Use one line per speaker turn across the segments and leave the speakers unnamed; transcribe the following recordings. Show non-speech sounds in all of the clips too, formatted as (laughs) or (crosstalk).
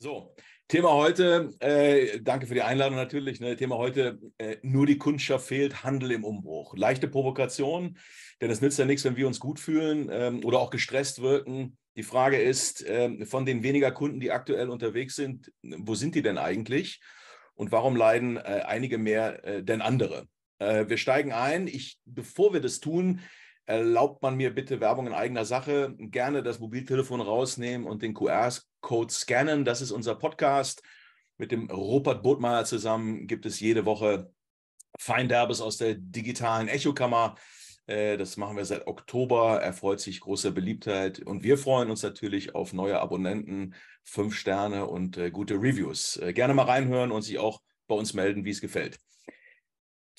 So, Thema heute, äh, danke für die Einladung natürlich. Ne, Thema heute, äh, nur die Kundschaft fehlt, Handel im Umbruch. Leichte Provokation, denn es nützt ja nichts, wenn wir uns gut fühlen ähm, oder auch gestresst wirken. Die Frage ist, äh, von den weniger Kunden, die aktuell unterwegs sind, wo sind die denn eigentlich? Und warum leiden äh, einige mehr äh, denn andere? Äh, wir steigen ein. Ich, bevor wir das tun, erlaubt man mir bitte Werbung in eigener Sache, gerne das Mobiltelefon rausnehmen und den QR-Code scannen. Das ist unser Podcast. Mit dem Rupert Bodmeier zusammen gibt es jede Woche Feinderbes aus der digitalen Echokammer. Äh, das machen wir seit Oktober, Er freut sich großer Beliebtheit und wir freuen uns natürlich auf neue Abonnenten, fünf Sterne und äh, gute Reviews. Äh, gerne mal reinhören und sich auch bei uns melden, wie es gefällt.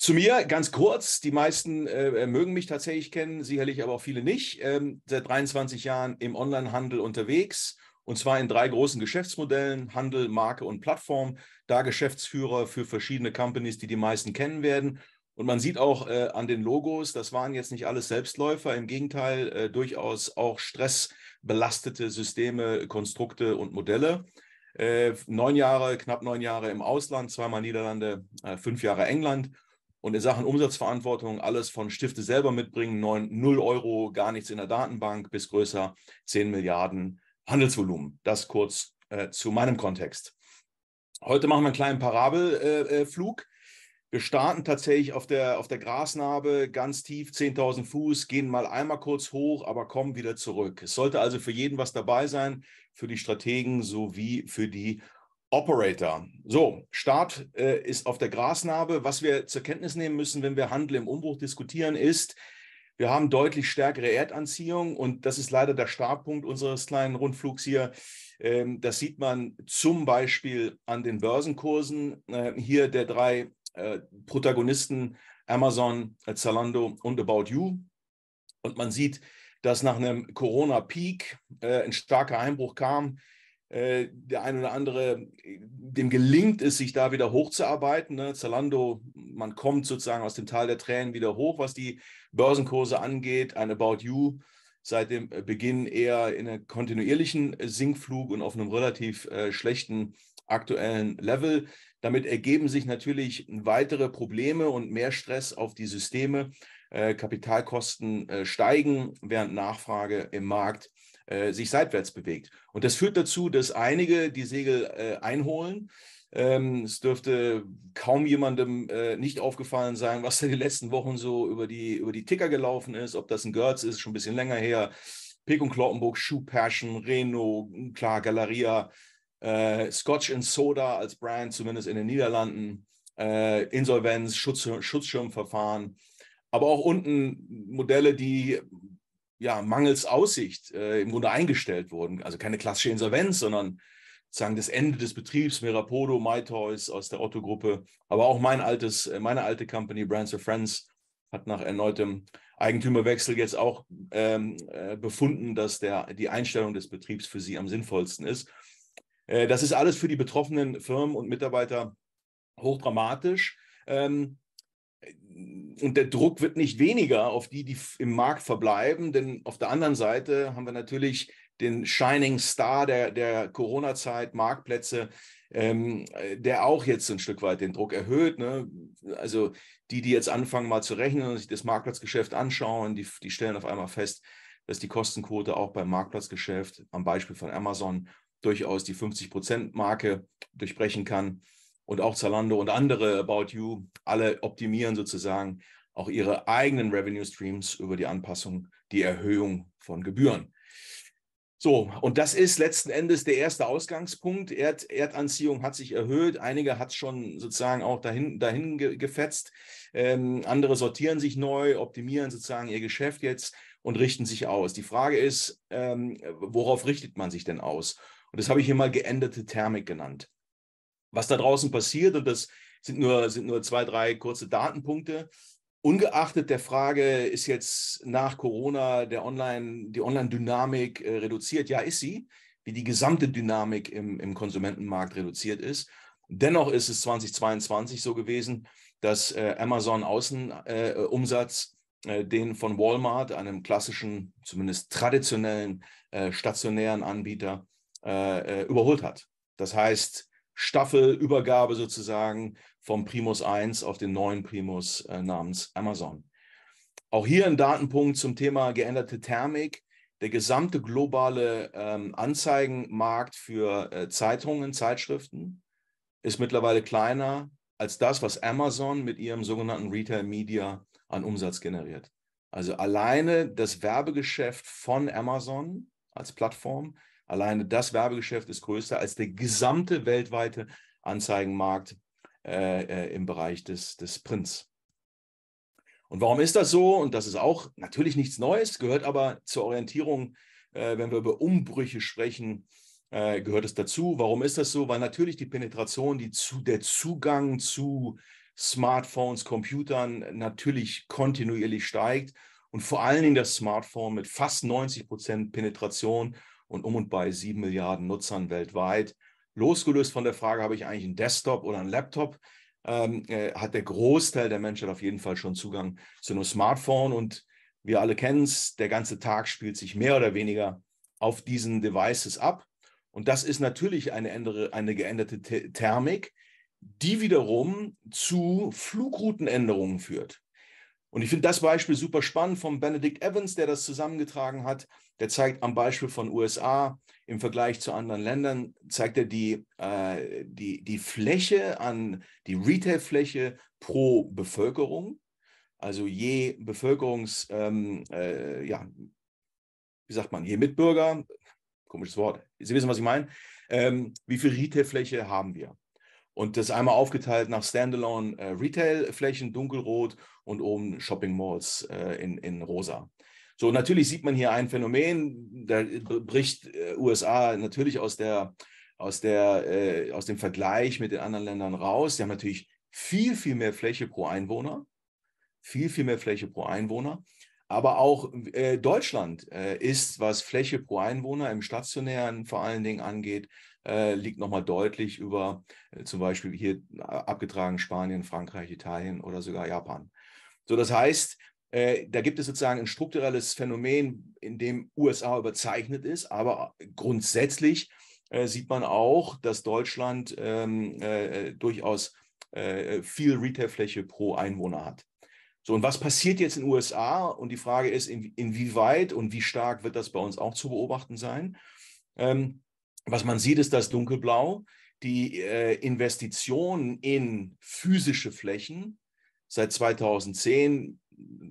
Zu mir ganz kurz, die meisten äh, mögen mich tatsächlich kennen, sicherlich aber auch viele nicht. Ähm, seit 23 Jahren im Onlinehandel unterwegs und zwar in drei großen Geschäftsmodellen, Handel, Marke und Plattform. Da Geschäftsführer für verschiedene Companies, die die meisten kennen werden. Und man sieht auch äh, an den Logos, das waren jetzt nicht alles Selbstläufer, im Gegenteil äh, durchaus auch stressbelastete Systeme, Konstrukte und Modelle. Äh, neun Jahre, knapp neun Jahre im Ausland, zweimal Niederlande, äh, fünf Jahre England und in Sachen Umsatzverantwortung alles von Stifte selber mitbringen, 9, 0 Euro, gar nichts in der Datenbank bis größer 10 Milliarden Handelsvolumen. Das kurz äh, zu meinem Kontext. Heute machen wir einen kleinen Parabelflug. Äh, äh wir starten tatsächlich auf der, auf der Grasnarbe ganz tief, 10.000 Fuß, gehen mal einmal kurz hoch, aber kommen wieder zurück. Es sollte also für jeden was dabei sein, für die Strategen sowie für die Operator. So, Start äh, ist auf der Grasnarbe. Was wir zur Kenntnis nehmen müssen, wenn wir Handel im Umbruch diskutieren, ist, wir haben deutlich stärkere Erdanziehung und das ist leider der Startpunkt unseres kleinen Rundflugs hier. Ähm, das sieht man zum Beispiel an den Börsenkursen äh, hier der drei äh, Protagonisten Amazon, äh, Zalando und About You. Und man sieht, dass nach einem Corona-Peak äh, ein starker Einbruch kam äh, der ein oder andere, äh, dem gelingt es, sich da wieder hochzuarbeiten. Ne? Zalando, man kommt sozusagen aus dem Tal der Tränen wieder hoch, was die Börsenkurse angeht. Ein About You seit dem äh, Beginn eher in einem kontinuierlichen Sinkflug und auf einem relativ äh, schlechten aktuellen Level. Damit ergeben sich natürlich weitere Probleme und mehr Stress auf die Systeme. Kapitalkosten steigen, während Nachfrage im Markt äh, sich seitwärts bewegt. Und das führt dazu, dass einige die Segel äh, einholen. Ähm, es dürfte kaum jemandem äh, nicht aufgefallen sein, was in den letzten Wochen so über die, über die Ticker gelaufen ist, ob das ein Götz ist, schon ein bisschen länger her. Pek und Kloppenburg, Schuhperschen, Reno, klar, Galeria, äh, Scotch and Soda als Brand, zumindest in den Niederlanden, äh, Insolvenz, Schutz, Schutzschirmverfahren aber auch unten Modelle, die ja, mangels Aussicht äh, im Grunde eingestellt wurden. Also keine klassische Insolvenz, sondern sagen das Ende des Betriebs, Mirapodo, MyToys aus der Otto-Gruppe, aber auch mein altes, äh, meine alte Company Brands of Friends hat nach erneutem Eigentümerwechsel jetzt auch ähm, äh, befunden, dass der, die Einstellung des Betriebs für sie am sinnvollsten ist. Äh, das ist alles für die betroffenen Firmen und Mitarbeiter hochdramatisch. Ähm, und der Druck wird nicht weniger auf die, die im Markt verbleiben, denn auf der anderen Seite haben wir natürlich den Shining Star der, der Corona-Zeit, Marktplätze, ähm, der auch jetzt ein Stück weit den Druck erhöht. Ne? Also die, die jetzt anfangen mal zu rechnen und sich das Marktplatzgeschäft anschauen, die, die stellen auf einmal fest, dass die Kostenquote auch beim Marktplatzgeschäft, am Beispiel von Amazon, durchaus die 50-Prozent-Marke durchbrechen kann und auch Zalando und andere About You, alle optimieren sozusagen auch ihre eigenen Revenue Streams über die Anpassung, die Erhöhung von Gebühren. So, und das ist letzten Endes der erste Ausgangspunkt. Erd, Erdanziehung hat sich erhöht. Einige hat es schon sozusagen auch dahin, dahin ge gefetzt. Ähm, andere sortieren sich neu, optimieren sozusagen ihr Geschäft jetzt und richten sich aus. Die Frage ist, ähm, worauf richtet man sich denn aus? Und das habe ich hier mal geänderte Thermik genannt was da draußen passiert. Und das sind nur, sind nur zwei, drei kurze Datenpunkte. Ungeachtet der Frage, ist jetzt nach Corona der Online, die Online-Dynamik äh, reduziert? Ja, ist sie, wie die gesamte Dynamik im, im Konsumentenmarkt reduziert ist. Dennoch ist es 2022 so gewesen, dass äh, Amazon Außenumsatz äh, äh, den von Walmart, einem klassischen, zumindest traditionellen äh, stationären Anbieter, äh, überholt hat. Das heißt, Staffelübergabe sozusagen vom Primus 1 auf den neuen Primus äh, namens Amazon. Auch hier ein Datenpunkt zum Thema geänderte Thermik. Der gesamte globale ähm, Anzeigenmarkt für äh, Zeitungen, Zeitschriften ist mittlerweile kleiner als das, was Amazon mit ihrem sogenannten Retail Media an Umsatz generiert. Also alleine das Werbegeschäft von Amazon als Plattform Alleine das Werbegeschäft ist größer als der gesamte weltweite Anzeigenmarkt äh, äh, im Bereich des, des Prints. Und warum ist das so? Und das ist auch natürlich nichts Neues, gehört aber zur Orientierung, äh, wenn wir über Umbrüche sprechen, äh, gehört es dazu. Warum ist das so? Weil natürlich die Penetration, die zu, der Zugang zu Smartphones, Computern natürlich kontinuierlich steigt und vor allen Dingen das Smartphone mit fast 90 Prozent Penetration und um und bei sieben Milliarden Nutzern weltweit. Losgelöst von der Frage, habe ich eigentlich einen Desktop oder einen Laptop, ähm, äh, hat der Großteil der Menschheit auf jeden Fall schon Zugang zu einem Smartphone. Und wir alle kennen es, der ganze Tag spielt sich mehr oder weniger auf diesen Devices ab. Und das ist natürlich eine, ändere, eine geänderte The Thermik, die wiederum zu Flugroutenänderungen führt. Und ich finde das Beispiel super spannend vom Benedict Evans, der das zusammengetragen hat. Der zeigt am Beispiel von USA im Vergleich zu anderen Ländern, zeigt er die, äh, die, die Fläche an, die Retailfläche pro Bevölkerung, also je Bevölkerungs, ähm, äh, ja, wie sagt man, je Mitbürger, komisches Wort, Sie wissen, was ich meine, ähm, wie viel Retailfläche haben wir? Und das einmal aufgeteilt nach Standalone äh, Retailflächen, dunkelrot und oben Shopping Malls äh, in, in rosa. So, natürlich sieht man hier ein Phänomen, da bricht äh, USA natürlich aus, der, aus, der, äh, aus dem Vergleich mit den anderen Ländern raus. Sie haben natürlich viel, viel mehr Fläche pro Einwohner, viel, viel mehr Fläche pro Einwohner. Aber auch äh, Deutschland äh, ist, was Fläche pro Einwohner im stationären vor allen Dingen angeht, äh, liegt nochmal deutlich über äh, zum Beispiel hier äh, abgetragen Spanien, Frankreich, Italien oder sogar Japan. So, das heißt, äh, da gibt es sozusagen ein strukturelles Phänomen, in dem USA überzeichnet ist, aber grundsätzlich äh, sieht man auch, dass Deutschland ähm, äh, äh durchaus äh, viel Retailfläche pro Einwohner hat. So, und was passiert jetzt in den USA? Und die Frage ist, in, inwieweit und wie stark wird das bei uns auch zu beobachten sein? Ähm, was man sieht, ist, dass dunkelblau die Investitionen in physische Flächen Seit 2010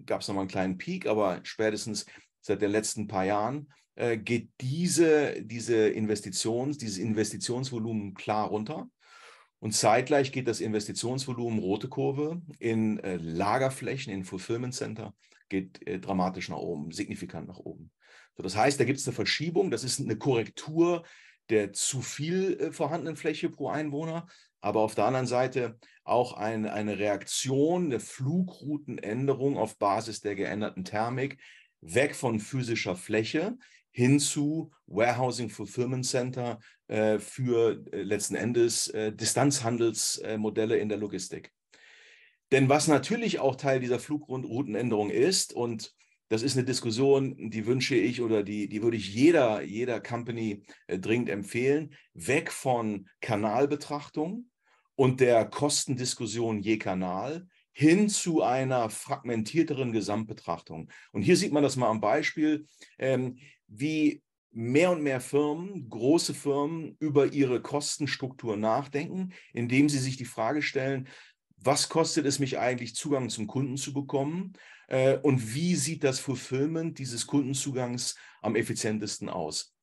gab es nochmal einen kleinen Peak, aber spätestens seit den letzten paar Jahren äh, geht diese, diese Investitions, dieses Investitionsvolumen klar runter. Und zeitgleich geht das Investitionsvolumen rote Kurve in äh, Lagerflächen, in Fulfillment Center, geht äh, dramatisch nach oben, signifikant nach oben. So, das heißt, da gibt es eine Verschiebung, das ist eine Korrektur der zu viel äh, vorhandenen Fläche pro Einwohner, aber auf der anderen Seite auch ein, eine Reaktion, der Flugroutenänderung auf Basis der geänderten Thermik weg von physischer Fläche hin zu Warehousing Fulfillment Center äh, für äh, letzten Endes äh, Distanzhandelsmodelle in der Logistik. Denn was natürlich auch Teil dieser Flugroutenänderung ist und das ist eine Diskussion, die wünsche ich oder die, die würde ich jeder, jeder Company äh, dringend empfehlen. Weg von Kanalbetrachtung und der Kostendiskussion je Kanal hin zu einer fragmentierteren Gesamtbetrachtung. Und hier sieht man das mal am Beispiel, ähm, wie mehr und mehr Firmen, große Firmen, über ihre Kostenstruktur nachdenken, indem sie sich die Frage stellen, was kostet es mich eigentlich, Zugang zum Kunden zu bekommen? Äh, und wie sieht das Fulfillment dieses Kundenzugangs am effizientesten aus?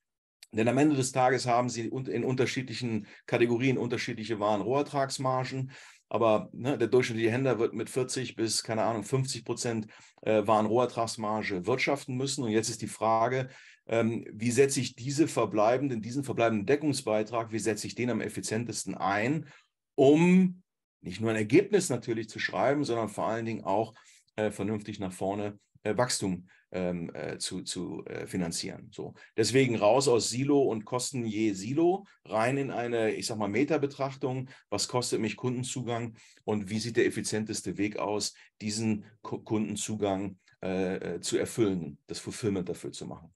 Denn am Ende des Tages haben Sie in unterschiedlichen Kategorien unterschiedliche Warenrohertragsmargen. Aber ne, der durchschnittliche Händler wird mit 40 bis, keine Ahnung, 50 Prozent äh, Warenrohertragsmarge wirtschaften müssen. Und jetzt ist die Frage, ähm, wie setze ich diese verbleibenden, diesen verbleibenden Deckungsbeitrag, wie setze ich den am effizientesten ein, um nicht nur ein Ergebnis natürlich zu schreiben, sondern vor allen Dingen auch äh, vernünftig nach vorne äh, Wachstum ähm, äh, zu, zu äh, finanzieren. So. Deswegen raus aus Silo und Kosten je Silo, rein in eine, ich sag mal, Meta-Betrachtung. Was kostet mich Kundenzugang und wie sieht der effizienteste Weg aus, diesen K Kundenzugang äh, äh, zu erfüllen, das Fulfillment dafür zu machen?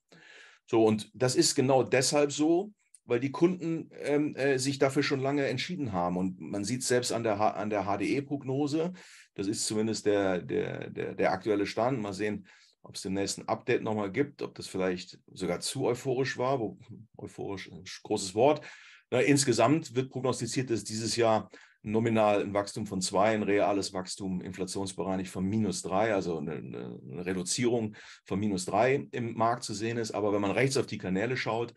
So, und das ist genau deshalb so, weil die Kunden ähm, äh, sich dafür schon lange entschieden haben. Und man sieht selbst an der, an der HDE-Prognose, das ist zumindest der, der, der, der aktuelle Stand. Mal sehen, ob es den nächsten Update nochmal gibt, ob das vielleicht sogar zu euphorisch war. Wo, euphorisch ein äh, großes Wort. Na, insgesamt wird prognostiziert, dass dieses Jahr nominal ein Wachstum von zwei, ein reales Wachstum inflationsbereinigt von minus drei, also eine, eine Reduzierung von minus drei im Markt zu sehen ist. Aber wenn man rechts auf die Kanäle schaut,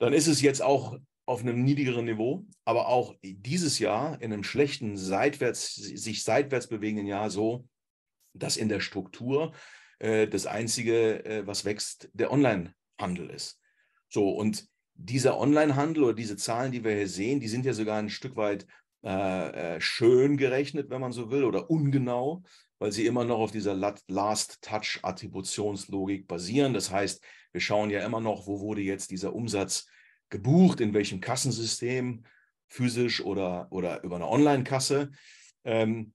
dann ist es jetzt auch auf einem niedrigeren Niveau, aber auch dieses Jahr in einem schlechten, seitwärts, sich seitwärts bewegenden Jahr so, dass in der Struktur äh, das Einzige, äh, was wächst, der Onlinehandel ist. So, und dieser Onlinehandel oder diese Zahlen, die wir hier sehen, die sind ja sogar ein Stück weit äh, äh schön gerechnet, wenn man so will, oder ungenau, weil sie immer noch auf dieser Last-Touch-Attributionslogik basieren. Das heißt, wir schauen ja immer noch, wo wurde jetzt dieser Umsatz gebucht, in welchem Kassensystem, physisch oder, oder über eine Online-Kasse. Ähm,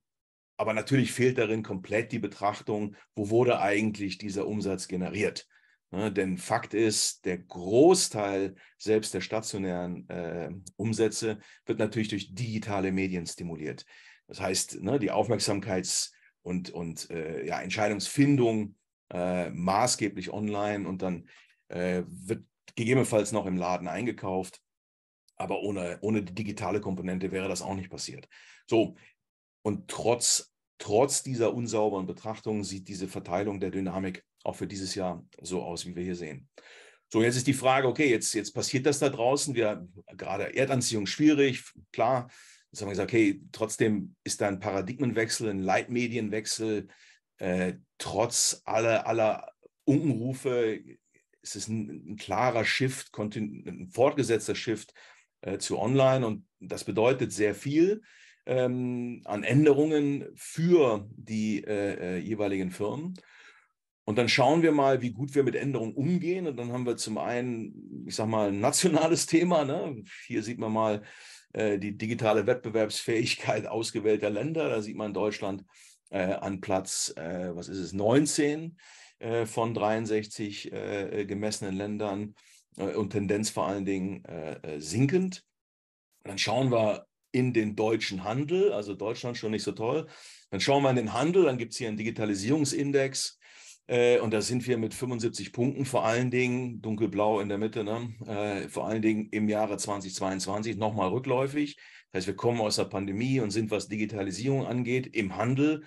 aber natürlich fehlt darin komplett die Betrachtung, wo wurde eigentlich dieser Umsatz generiert. Ne, denn Fakt ist, der Großteil selbst der stationären äh, Umsätze wird natürlich durch digitale Medien stimuliert. Das heißt, ne, die Aufmerksamkeits- und, und äh, ja, Entscheidungsfindung äh, maßgeblich online und dann äh, wird gegebenenfalls noch im Laden eingekauft. Aber ohne, ohne die digitale Komponente wäre das auch nicht passiert. So, und trotz, trotz dieser unsauberen Betrachtung sieht diese Verteilung der Dynamik auch für dieses Jahr so aus, wie wir hier sehen. So, jetzt ist die Frage, okay, jetzt, jetzt passiert das da draußen. Wir gerade Erdanziehung schwierig, klar. Jetzt haben wir gesagt, okay, trotzdem ist da ein Paradigmenwechsel, ein Leitmedienwechsel. Äh, trotz aller, aller Unkenrufe es ist ein, ein klarer Shift, ein fortgesetzter Shift äh, zu Online und das bedeutet sehr viel ähm, an Änderungen für die äh, äh, jeweiligen Firmen. Und dann schauen wir mal, wie gut wir mit Änderungen umgehen. Und dann haben wir zum einen, ich sag mal, ein nationales (laughs) Thema. Ne? Hier sieht man mal äh, die digitale Wettbewerbsfähigkeit ausgewählter Länder. Da sieht man Deutschland äh, an Platz, äh, was ist es, 19 äh, von 63 äh, äh, gemessenen Ländern äh, und Tendenz vor allen Dingen äh, sinkend. Dann schauen wir in den deutschen Handel, also Deutschland schon nicht so toll. Dann schauen wir in den Handel, dann gibt es hier einen Digitalisierungsindex. Und da sind wir mit 75 Punkten vor allen Dingen, dunkelblau in der Mitte, ne? vor allen Dingen im Jahre 2022 nochmal rückläufig. Das heißt, wir kommen aus der Pandemie und sind, was Digitalisierung angeht, im Handel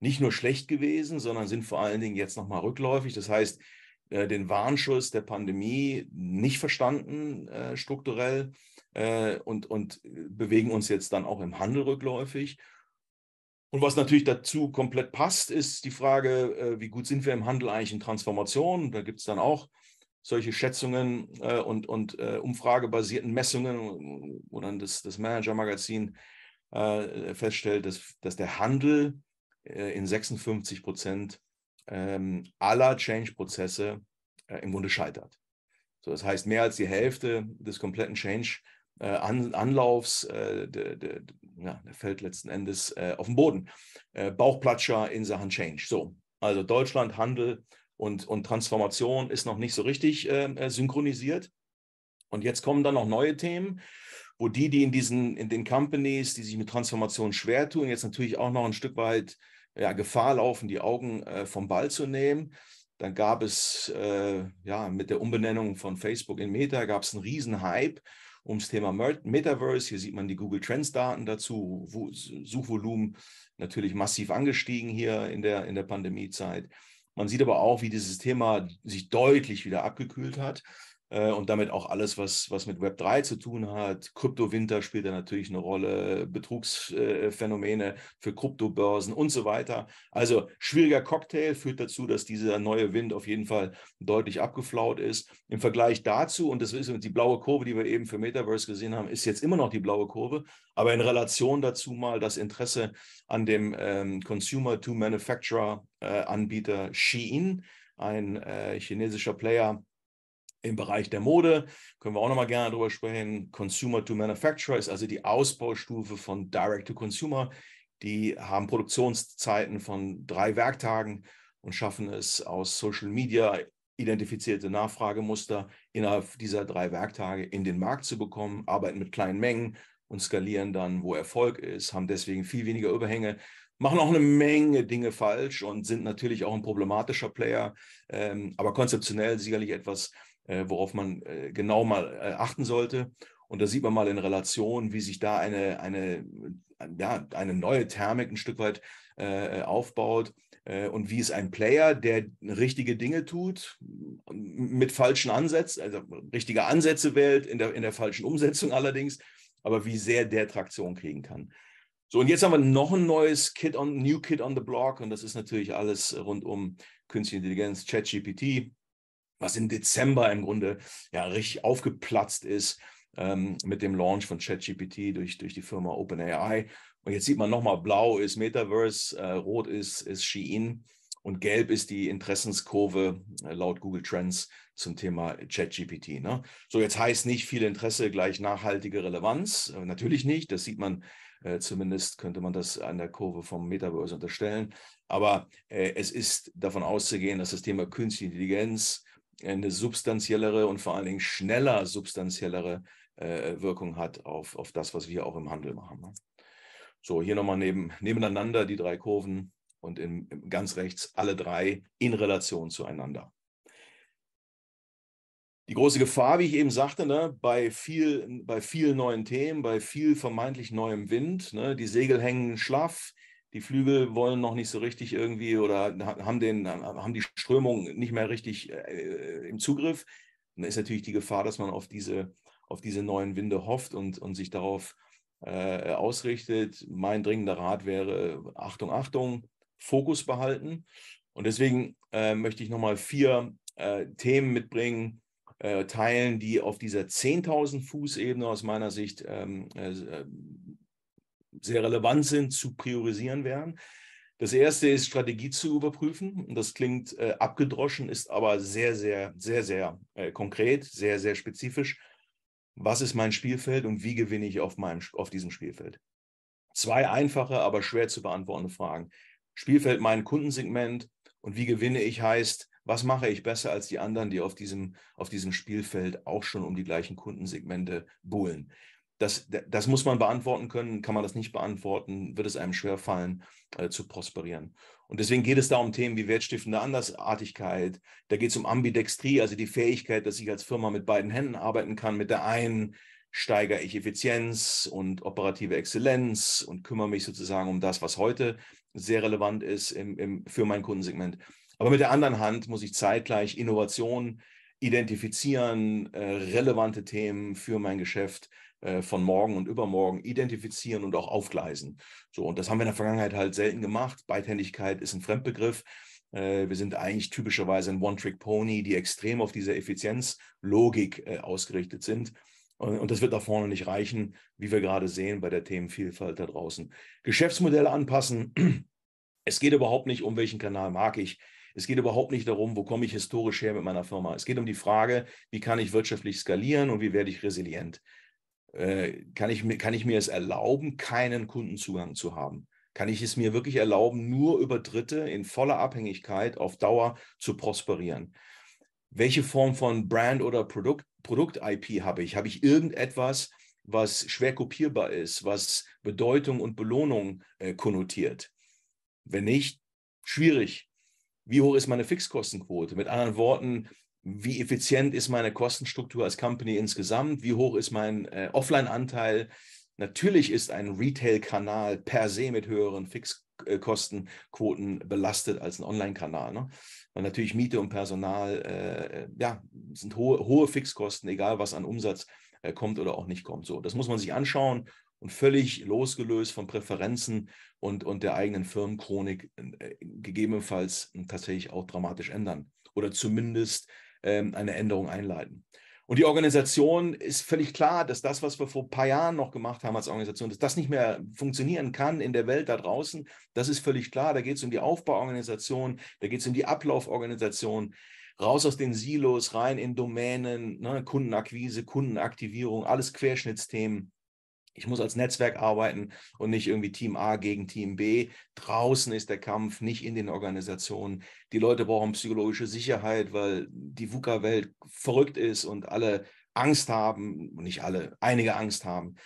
nicht nur schlecht gewesen, sondern sind vor allen Dingen jetzt nochmal rückläufig. Das heißt, äh, den Warnschuss der Pandemie nicht verstanden äh, strukturell äh, und, und äh, bewegen uns jetzt dann auch im Handel rückläufig. Und was natürlich dazu komplett passt, ist die Frage, äh, wie gut sind wir im Handel eigentlich in Transformation? Da gibt es dann auch solche Schätzungen äh, und, und umfragebasierten Messungen, wo dann das, das Manager-Magazin feststellt, dass, dass der Handel äh, in 56 Prozent ähm, aller Change-Prozesse äh, im Grunde scheitert. So, das heißt, mehr als die Hälfte des kompletten Change-Anlaufs, äh, äh der, der, ja, fällt letzten Endes äh, auf den Boden. Äh, Bauchplatscher in Sachen Change. So, also Deutschland, Handel und, und Transformation ist noch nicht so richtig ähm, synchronisiert. Und jetzt kommen dann noch neue Themen, wo die, die in diesen, in den Companies, die sich mit Transformation schwer tun, jetzt natürlich auch noch ein Stück weit ja, Gefahr laufen, die Augen äh, vom Ball zu nehmen. Dann gab es äh, ja mit der Umbenennung von Facebook in Meta gab es einen riesen Hype ums Thema Metaverse. Hier sieht man die Google Trends Daten dazu, wo, Suchvolumen natürlich massiv angestiegen hier in der in der Pandemiezeit. Man sieht aber auch, wie dieses Thema sich deutlich wieder abgekühlt hat. Äh, und damit auch alles, was, was mit Web3 zu tun hat. Kryptowinter spielt da natürlich eine Rolle, Betrugsphänomene für Kryptobörsen und so weiter. Also schwieriger Cocktail führt dazu, dass dieser neue Wind auf jeden Fall deutlich abgeflaut ist. Im Vergleich dazu, und das ist die blaue Kurve, die wir eben für Metaverse gesehen haben, ist jetzt immer noch die blaue Kurve, aber in Relation dazu mal das Interesse an dem ähm, Consumer-to-Manufacturer-Anbieter äh, Shein, ein äh, chinesischer Player, im Bereich der Mode können wir auch nochmal gerne drüber sprechen. Consumer to Manufacturer ist also die Ausbaustufe von Direct to Consumer. Die haben Produktionszeiten von drei Werktagen und schaffen es aus Social Media identifizierte Nachfragemuster innerhalb dieser drei Werktage in den Markt zu bekommen, arbeiten mit kleinen Mengen und skalieren dann, wo Erfolg ist, haben deswegen viel weniger Überhänge, machen auch eine Menge Dinge falsch und sind natürlich auch ein problematischer Player, ähm, aber konzeptionell sicherlich etwas, äh, worauf man äh, genau mal äh, achten sollte. Und da sieht man mal in Relation, wie sich da eine, eine, ja, eine neue Thermik ein Stück weit äh, aufbaut äh, und wie es ein Player, der richtige Dinge tut, mit falschen Ansätzen, also richtige Ansätze wählt, in der, in der falschen Umsetzung allerdings, aber wie sehr der Traktion kriegen kann. So, und jetzt haben wir noch ein neues Kit on, New Kid on the Block und das ist natürlich alles rund um künstliche Intelligenz, ChatGPT, was im Dezember im Grunde ja richtig aufgeplatzt ist ähm, mit dem Launch von ChatGPT durch, durch die Firma OpenAI. Und jetzt sieht man nochmal, blau ist Metaverse, äh, rot ist, ist Shein und gelb ist die Interessenskurve äh, laut Google Trends zum Thema ChatGPT. Ne? So, jetzt heißt nicht viel Interesse gleich nachhaltige Relevanz. Äh, natürlich nicht, das sieht man äh, zumindest könnte man das an der Kurve vom Metaverse unterstellen. Aber äh, es ist davon auszugehen, dass das Thema künstliche Intelligenz eine substanziellere und vor allen Dingen schneller substanziellere äh, Wirkung hat auf, auf das, was wir auch im Handel machen. Ne? So, hier nochmal neben, nebeneinander die drei Kurven und in, ganz rechts alle drei in Relation zueinander. Die große Gefahr, wie ich eben sagte, ne, bei, viel, bei vielen neuen Themen, bei viel vermeintlich neuem Wind, ne, die Segel hängen schlaff, die Flügel wollen noch nicht so richtig irgendwie oder haben, den, haben die Strömung nicht mehr richtig äh, im Zugriff. Und da ist natürlich die Gefahr, dass man auf diese, auf diese neuen Winde hofft und, und sich darauf äh, ausrichtet. Mein dringender Rat wäre, Achtung, Achtung, Fokus behalten. Und deswegen äh, möchte ich nochmal vier äh, Themen mitbringen, äh, teilen, die auf dieser 10.000 Fuß-Ebene aus meiner Sicht ähm, äh, sehr relevant sind, zu priorisieren wären. Das erste ist, Strategie zu überprüfen. Das klingt äh, abgedroschen, ist aber sehr, sehr, sehr, sehr äh, konkret, sehr, sehr spezifisch. Was ist mein Spielfeld und wie gewinne ich auf, meinem, auf diesem Spielfeld? Zwei einfache, aber schwer zu beantwortende Fragen. Spielfeld mein Kundensegment und wie gewinne ich heißt, was mache ich besser als die anderen, die auf diesem, auf diesem Spielfeld auch schon um die gleichen Kundensegmente buhlen das, das muss man beantworten können. Kann man das nicht beantworten, wird es einem schwer fallen, äh, zu prosperieren. Und deswegen geht es da um Themen wie wertstiftende Andersartigkeit. Da geht es um Ambidextrie, also die Fähigkeit, dass ich als Firma mit beiden Händen arbeiten kann. Mit der einen steigere ich Effizienz und operative Exzellenz und kümmere mich sozusagen um das, was heute sehr relevant ist im, im, für mein Kundensegment. Aber mit der anderen Hand muss ich zeitgleich Innovation identifizieren, äh, relevante Themen für mein Geschäft äh, von morgen und übermorgen identifizieren und auch aufgleisen. So, und das haben wir in der Vergangenheit halt selten gemacht. Beidhändigkeit ist ein Fremdbegriff. Äh, wir sind eigentlich typischerweise ein One-Trick-Pony, die extrem auf diese Effizienzlogik äh, ausgerichtet sind. und das wird da vorne nicht reichen, wie wir gerade sehen bei der Themenvielfalt da draußen. Geschäftsmodelle anpassen. (clears throat) Es geht überhaupt nicht um welchen Kanal mag ich. Es geht überhaupt nicht darum, wo komme ich historisch her mit meiner Firma. Es geht um die Frage, wie kann ich wirtschaftlich skalieren und wie werde ich resilient. Äh, kann, ich, kann ich mir es erlauben, keinen Kundenzugang zu haben? Kann ich es mir wirklich erlauben, nur über Dritte in voller Abhängigkeit auf Dauer zu prosperieren? Welche Form von Brand oder Produkt, Produkt-IP habe ich? Habe ich irgendetwas, was schwer kopierbar ist, was Bedeutung und Belohnung äh, konnotiert? Wenn nicht, schwierig. Wie hoch ist meine Fixkostenquote? Mit anderen Worten, wie effizient ist meine Kostenstruktur als Company insgesamt, wie hoch ist mein äh, Offline-Anteil. Natürlich ist ein Retail-Kanal per se mit höheren Fixkostenquoten äh, belastet als ein Online-Kanal. Ne? Weil natürlich Miete und Personal, äh, ja, sind hohe, hohe Fixkosten, egal was an Umsatz äh, kommt oder auch nicht kommt. So, das muss man sich anschauen und völlig losgelöst von Präferenzen und, und der eigenen Firmenchronik äh, gegebenenfalls tatsächlich auch dramatisch ändern. Oder zumindest ähm, eine Änderung einleiten. Und die Organisation ist völlig klar, dass das, was wir vor ein paar Jahren noch gemacht haben als Organisation, dass das nicht mehr funktionieren kann in der Welt da draußen. Das ist völlig klar. Da geht es um die Aufbauorganisation, da geht es um die Ablauforganisation. Raus aus den Silos, rein in Domänen, ne, Kundenakquise, Kundenaktivierung, alles Querschnittsthemen. Ich muss als Netzwerk arbeiten und nicht irgendwie Team A gegen Team B. Draußen ist der Kampf, nicht in den Organisationen. Die Leute brauchen psychologische Sicherheit, weil die VUCA-Welt verrückt ist und alle Angst haben, nicht alle, einige Angst haben.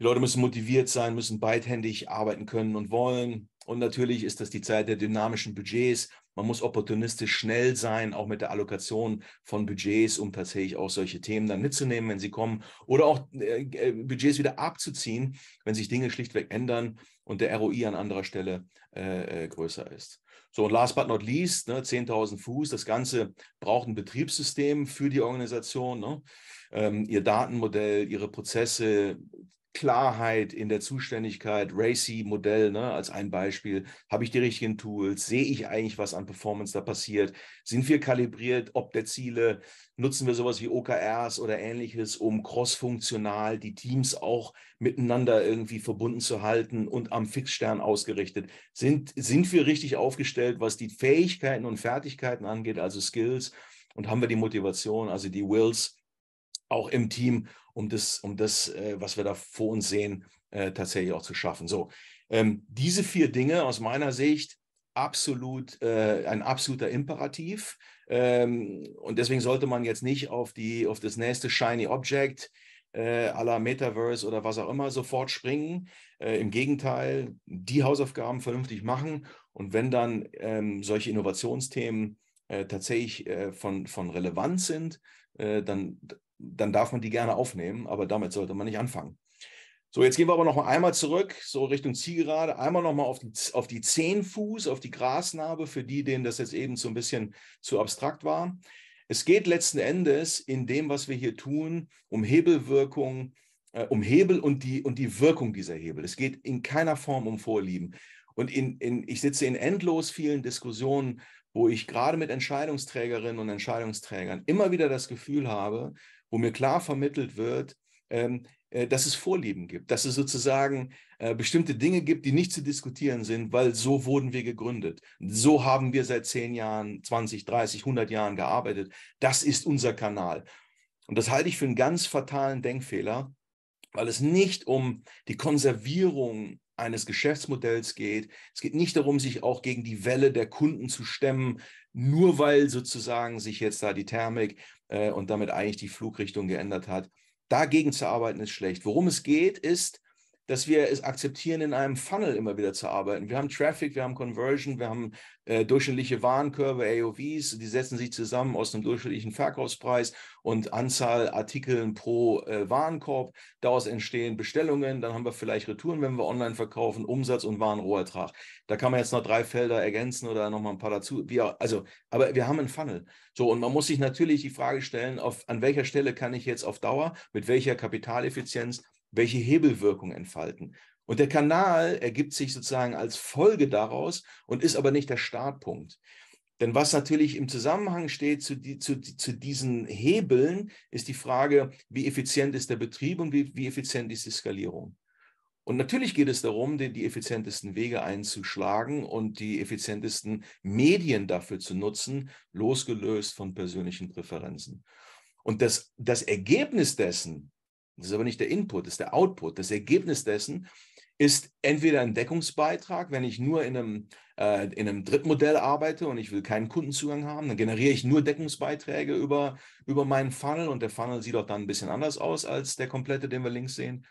Die Leute müssen motiviert sein, müssen beidhändig arbeiten können und wollen. Und natürlich ist das die Zeit der dynamischen Budgets. Man muss opportunistisch schnell sein, auch mit der Allokation von Budgets, um tatsächlich auch solche Themen dann mitzunehmen, wenn sie kommen. Oder auch äh, äh Budgets wieder abzuziehen, wenn sich Dinge schlichtweg ändern und der ROI an anderer Stelle äh, äh, größer ist. So, und last but not least, ne, 10.000 Fuß, das Ganze braucht ein Betriebssystem für die Organisation, ne? ähm, ihr Datenmodell, ihre Prozesse, Klarheit in der Zuständigkeit, RACI-Modell ne, als ein Beispiel. Habe ich die richtigen Tools? Sehe ich eigentlich, was an Performance da passiert? Sind wir kalibriert, ob der Ziele? Nutzen wir sowas wie OKRs oder ähnliches, um crossfunktional die Teams auch miteinander irgendwie verbunden zu halten und am Fixstern ausgerichtet? Sind, sind wir richtig aufgestellt, was die Fähigkeiten und Fertigkeiten angeht, also Skills? Und haben wir die Motivation, also die Wills, auch im Team, um das, um das äh, was wir da vor uns sehen, äh, tatsächlich auch zu schaffen. So, ähm, diese vier Dinge aus meiner Sicht absolut äh, ein absoluter Imperativ. Ähm, und deswegen sollte man jetzt nicht auf, die, auf das nächste Shiny Object äh, aller Metaverse oder was auch immer sofort springen. Äh, Im Gegenteil, die Hausaufgaben vernünftig machen. Und wenn dann ähm, solche Innovationsthemen äh, tatsächlich äh, von, von Relevanz sind, äh, dann dann darf man die gerne aufnehmen, aber damit sollte man nicht anfangen. So, jetzt gehen wir aber noch einmal zurück, so Richtung Zielgerade, einmal nochmal auf die, auf die 10 auf die Grasnarbe, für die, denen das jetzt eben so ein bisschen zu abstrakt war. Es geht letzten Endes in dem, was wir hier tun, um Hebelwirkung, äh, um Hebel und die, und die Wirkung dieser Hebel. Es geht in keiner Form um Vorlieben. Und in, in, ich sitze in endlos vielen Diskussionen, wo ich gerade mit Entscheidungsträgerinnen und Entscheidungsträgern immer wieder das Gefühl habe, wo mir klar vermittelt wird, ähm, äh, dass es Vorlieben gibt, dass es sozusagen äh, bestimmte Dinge gibt, die nicht zu diskutieren sind, weil so wurden wir gegründet. So haben wir seit zehn Jahren, 20, 30, 100 Jahren gearbeitet. Das ist unser Kanal. Und das halte ich für einen ganz fatalen Denkfehler, weil es nicht um die Konservierung eines Geschäftsmodells geht. Es geht nicht darum, sich auch gegen die Welle der Kunden zu stemmen, nur weil sozusagen sich jetzt da die Thermik äh, und damit eigentlich die Flugrichtung geändert hat. Dagegen zu arbeiten ist schlecht. Worum es geht, ist, dass wir es akzeptieren, in einem Funnel immer wieder zu arbeiten. Wir haben Traffic, wir haben Conversion, wir haben äh, durchschnittliche Warenkörbe, AOVs, die setzen sich zusammen aus einem durchschnittlichen Verkaufspreis und Anzahl Artikeln pro äh, Warenkorb. Daraus entstehen Bestellungen, dann haben wir vielleicht Retouren, wenn wir online verkaufen, Umsatz und Warenrohertrag. Da kann man jetzt noch drei Felder ergänzen oder nochmal ein paar dazu. Auch, also, aber wir haben einen Funnel. So, und man muss sich natürlich die Frage stellen, auf, an welcher Stelle kann ich jetzt auf Dauer, mit welcher Kapitaleffizienz welche Hebelwirkung entfalten. Und der Kanal ergibt sich sozusagen als Folge daraus und ist aber nicht der Startpunkt. Denn was natürlich im Zusammenhang steht zu, die, zu, zu diesen Hebeln, ist die Frage, wie effizient ist der Betrieb und wie, wie effizient ist die Skalierung. Und natürlich geht es darum, die, die, effizientesten Wege einzuschlagen und die effizientesten Medien dafür zu nutzen, losgelöst von persönlichen Präferenzen. Und das, das Ergebnis dessen, das ist aber nicht der Input, das ist der Output. Das Ergebnis dessen ist entweder ein Deckungsbeitrag, wenn ich nur in einem, äh, in einem Drittmodell arbeite und ich will keinen Kundenzugang haben, dann generiere ich nur Deckungsbeiträge über, über meinen Funnel und der Funnel sieht auch dann ein bisschen anders aus als der komplette, den wir links sehen.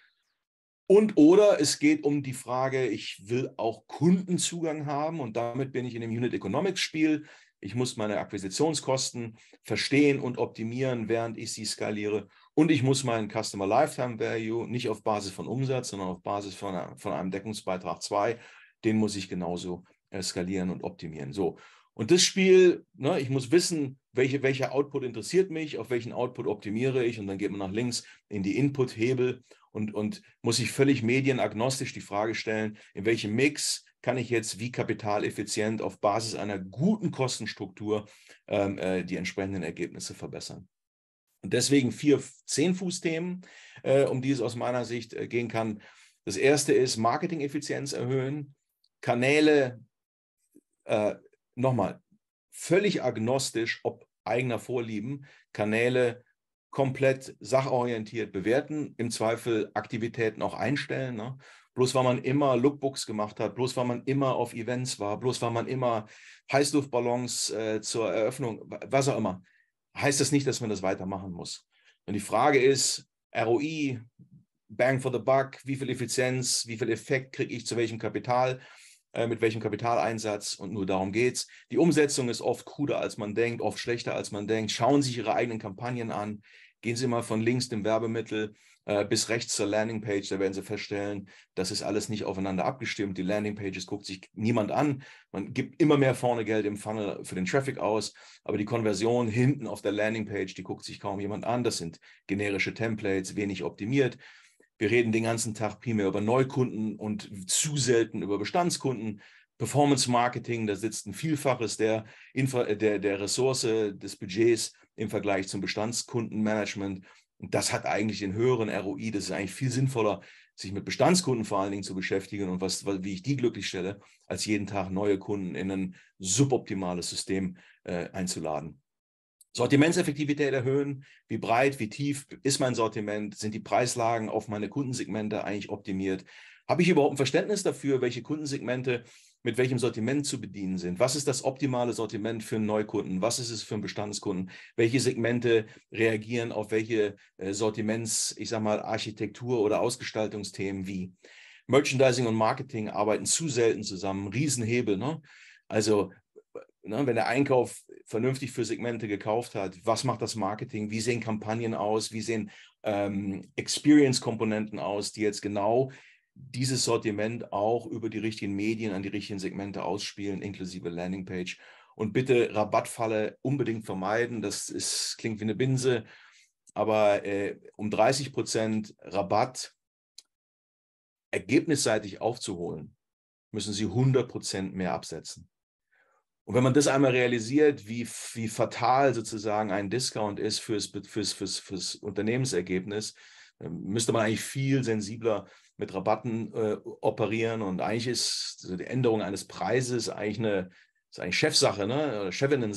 Und oder es geht um die Frage, ich will auch Kundenzugang haben und damit bin ich in dem Unit Economics Spiel. Ich muss meine Akquisitionskosten verstehen und optimieren, während ich sie skaliere. Und ich muss meinen Customer Lifetime Value nicht auf Basis von Umsatz, sondern auf Basis von, äh, von einem Deckungsbeitrag 2, den muss ich genauso äh, skalieren und optimieren. So. Und das Spiel, ne, ich muss wissen, welche, welcher Output interessiert mich, auf welchen Output optimiere ich und dann geht man nach links in die Input-Hebel und, und muss sich völlig medienagnostisch die Frage stellen, in welchem Mix kann ich jetzt wie kapitaleffizient auf Basis einer guten Kostenstruktur ähm, äh, die entsprechenden Ergebnisse verbessern. Und deswegen vier Zehn-Fuß-Themen, äh, um die es aus meiner Sicht äh, gehen kann. Das erste ist Marketing-Effizienz erhöhen, Kanäle, äh, nochmal, völlig agnostisch, ob eigener Vorlieben, Kanäle komplett sachorientiert bewerten, im Zweifel Aktivitäten auch einstellen. Ne? Bloß weil man immer Lookbooks gemacht hat, bloß weil man immer auf Events war, bloß weil man immer Heißluftballons äh, zur Eröffnung, was auch immer heißt das nicht, dass man das weitermachen muss. Und die Frage ist, ROI, Bang for the Buck, wie viel Effizienz, wie viel Effekt kriege ich zu welchem Kapital, äh, mit welchem Kapitaleinsatz und nur darum geht es. Die Umsetzung ist oft kruder, als man denkt, oft schlechter, als man denkt. Schauen Sie sich Ihre eigenen Kampagnen an, gehen Sie mal von links dem Werbemittel äh, bis rechts zur Landingpage. Da werden Sie feststellen, das ist alles nicht aufeinander abgestimmt. Die Landingpages guckt sich niemand an. Man gibt immer mehr vorne Geld im Funnel für den Traffic aus, aber die Konversion hinten auf der Landingpage, die guckt sich kaum jemand an. Das sind generische Templates, wenig optimiert. Wir reden den ganzen Tag primär über Neukunden und zu selten über Bestandskunden. Performance Marketing, da sitzt ein Vielfaches der, Infra der, der Ressource des Budgets im Vergleich zum Bestandskundenmanagement. Und das hat eigentlich den höheren ROI. Das ist eigentlich viel sinnvoller, sich mit Bestandskunden vor allen Dingen zu beschäftigen und was, wie ich die glücklich stelle, als jeden Tag neue Kunden in ein suboptimales System äh, einzuladen. Sortimentseffektivität erhöhen. Wie breit, wie tief ist mein Sortiment? Sind die Preislagen auf meine Kundensegmente eigentlich optimiert? Habe ich überhaupt ein Verständnis dafür, welche Kundensegmente mit welchem Sortiment zu bedienen sind. Was ist das optimale Sortiment für einen Neukunden? Was ist es für einen Bestandskunden? Welche Segmente reagieren auf welche äh, Sortiments, ich sag mal, Architektur oder Ausgestaltungsthemen wie? Merchandising und Marketing arbeiten zu selten zusammen. Riesenhebel, ne? Also, ne, wenn der Einkauf vernünftig für Segmente gekauft hat, was macht das Marketing? Wie sehen Kampagnen aus? Wie sehen ähm, Experience-Komponenten aus, die jetzt genau dieses Sortiment auch über die richtigen Medien an die richtigen Segmente ausspielen, inklusive Landingpage. Und bitte Rabattfalle unbedingt vermeiden. Das ist, klingt wie eine Binse, aber äh, um 30 Prozent Rabatt ergebnisseitig aufzuholen, müssen Sie 100 Prozent mehr absetzen. Und wenn man das einmal realisiert, wie, wie fatal sozusagen ein Discount ist fürs, fürs, fürs, fürs Unternehmensergebnis, müsste man eigentlich viel sensibler mit Rabatten äh, operieren und eigentlich ist also die Änderung eines Preises eigentlich eine ist eigentlich Chefsache, ne? Oder chefinnen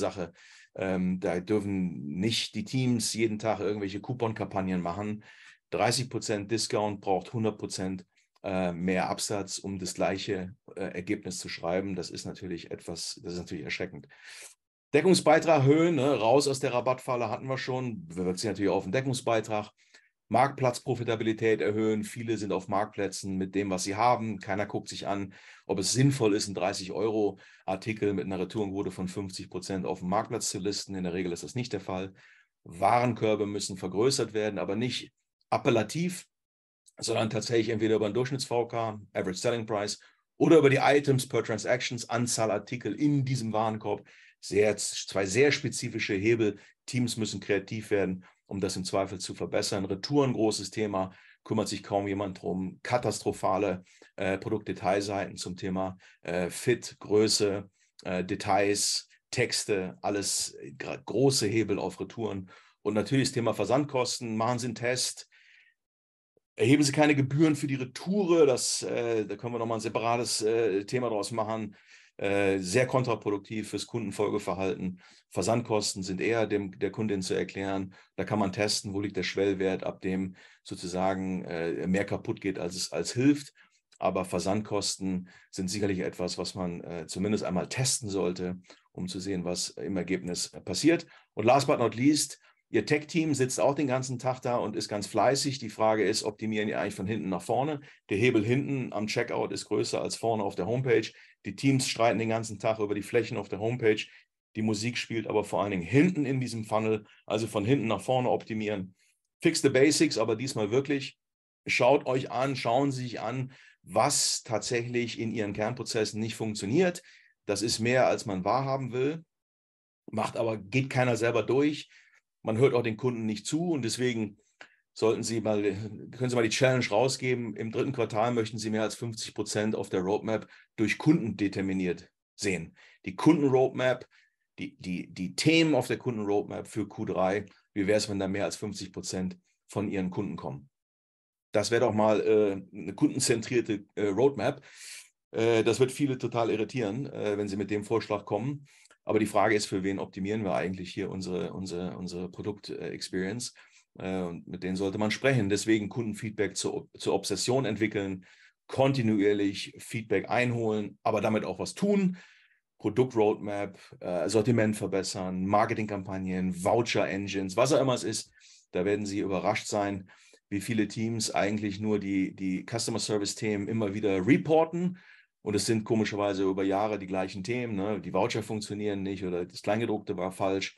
Ähm, da dürfen nicht die Teams jeden Tag irgendwelche Coupon-Kampagnen machen. 30% Discount braucht 100% äh, mehr Absatz, um das gleiche äh, Ergebnis zu schreiben. Das ist natürlich etwas, das ist natürlich erschreckend. Deckungsbeitrag höhen, ne? raus aus der Rabattfalle hatten wir schon, Wir sich natürlich auf den Deckungsbeitrag. Marktplatzprofitabilität erhöhen. Viele sind auf Marktplätzen mit dem, was sie haben. Keiner guckt sich an, ob es sinnvoll ist, einen 30-Euro-Artikel mit einer Retourenquote von 50 Prozent auf dem Marktplatz zu listen. In der Regel ist das nicht der Fall. Warenkörbe müssen vergrößert werden, aber nicht appellativ, sondern tatsächlich entweder über den Durchschnitts-VK, Average Selling Price, oder über die Items per Transactions, Anzahl Artikel in diesem Warenkorb. Sehr, zwei sehr spezifische Hebel. Teams müssen kreativ werden um das im Zweifel zu verbessern. Retouren, großes Thema, kümmert sich kaum jemand drum. Katastrophale äh, Produktdetailseiten zum Thema äh, Fit, Größe, äh, Details, Texte, alles äh, große Hebel auf Retouren. Und natürlich das Thema Versandkosten, machen Sie einen Test, erheben Sie keine Gebühren für die Retoure, das, äh, da können wir nochmal ein separates äh, Thema draus machen. Äh, sehr kontraproduktiv fürs Kundenfolgeverhalten. Versandkosten sind eher dem, der Kundin zu erklären. Da kann man testen, wo liegt der Schwellwert, ab dem sozusagen äh, mehr kaputt geht, als es als hilft. Aber Versandkosten sind sicherlich etwas, was man äh, zumindest einmal testen sollte, um zu sehen, was im Ergebnis äh, passiert. Und last but not least, Ihr Tech-Team sitzt auch den ganzen Tag da und ist ganz fleißig. Die Frage ist, optimieren die eigentlich von hinten nach vorne? Der Hebel hinten am Checkout ist größer als vorne auf der Homepage. Die Teams streiten den ganzen Tag über die Flächen auf der Homepage. Die Musik spielt aber vor allen Dingen hinten in diesem Funnel, also von hinten nach vorne optimieren. Fix the Basics, aber diesmal wirklich. Schaut euch an, schauen Sie sich an, was tatsächlich in Ihren Kernprozessen nicht funktioniert. Das ist mehr, als man wahrhaben will. Macht aber, geht keiner selber durch man hört auch den Kunden nicht zu und deswegen sollten Sie mal, können Sie mal die Challenge rausgeben. Im dritten Quartal möchten Sie mehr als 50 Prozent auf der Roadmap durch Kunden determiniert sehen. Die Kundenroadmap, die, die, die Themen auf der Kundenroadmap für Q3. Wie wäre es, wenn da mehr als 50 Prozent von Ihren Kunden kommen? Das wäre doch mal äh, eine kundenzentrierte äh, Roadmap. Äh, das wird viele total irritieren, äh, wenn sie mit dem Vorschlag kommen. Aber die Frage ist, für wen optimieren wir eigentlich hier unsere, unsere, unsere Produkt-Experience? Äh, äh, und mit denen sollte man sprechen. Deswegen Kundenfeedback zur, zur Obsession entwickeln, kontinuierlich Feedback einholen, aber damit auch was tun. Produktroadmap, äh, Sortiment verbessern, Marketingkampagnen, Voucher-Engines, was auch immer es ist. Da werden Sie überrascht sein, wie viele Teams eigentlich nur die, die Customer Service-Themen immer wieder reporten und es sind komischerweise über Jahre die gleichen Themen. Ne? Die Voucher funktionieren nicht oder das Kleingedruckte war falsch.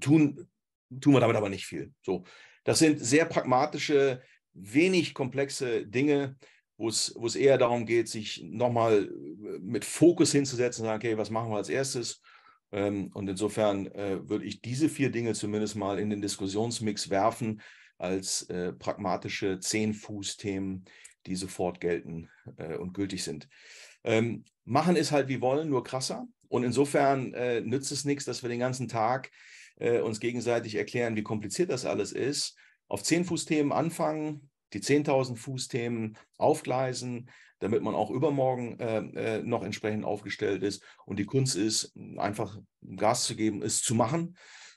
Tun, tun wir damit aber nicht viel. So, das sind sehr pragmatische, wenig komplexe Dinge, wo es, eher darum geht, sich nochmal äh, mit Fokus hinzusetzen und sagen, okay, was machen wir als erstes? Ähm, und insofern äh, würde ich diese vier Dinge zumindest mal in den Diskussionsmix werfen als äh, pragmatische Zehn-Fuß-Themen, die sofort gelten äh, und gültig sind. Ähm, machen ist halt wie wollen, nur krasser. Und insofern äh, nützt es nichts, dass wir den ganzen Tag äh, uns gegenseitig erklären, wie kompliziert das alles ist. Auf 10-Fuß-Themen anfangen, die 10.000 Fuß-Themen aufgleisen, damit man auch übermorgen äh, äh, noch entsprechend aufgestellt ist. Und die Kunst ist, einfach Gas zu geben, es zu machen.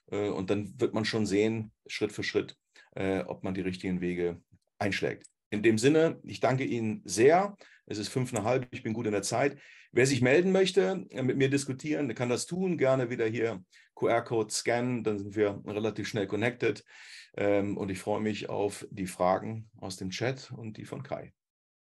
Äh, und dann wird man schon sehen, Schritt für Schritt, äh, ob man die richtigen Wege einschlägt. In dem Sinne, ich danke Ihnen sehr. Es ist fünf nach halb, ich bin gut in der Zeit. Wer sich melden möchte, äh, mit mir diskutieren, kann das tun. Gerne wieder hier QR-Code scannen, dann sind wir relativ schnell connected. Ähm, und ich freue mich auf die Fragen aus dem Chat und die von Kai.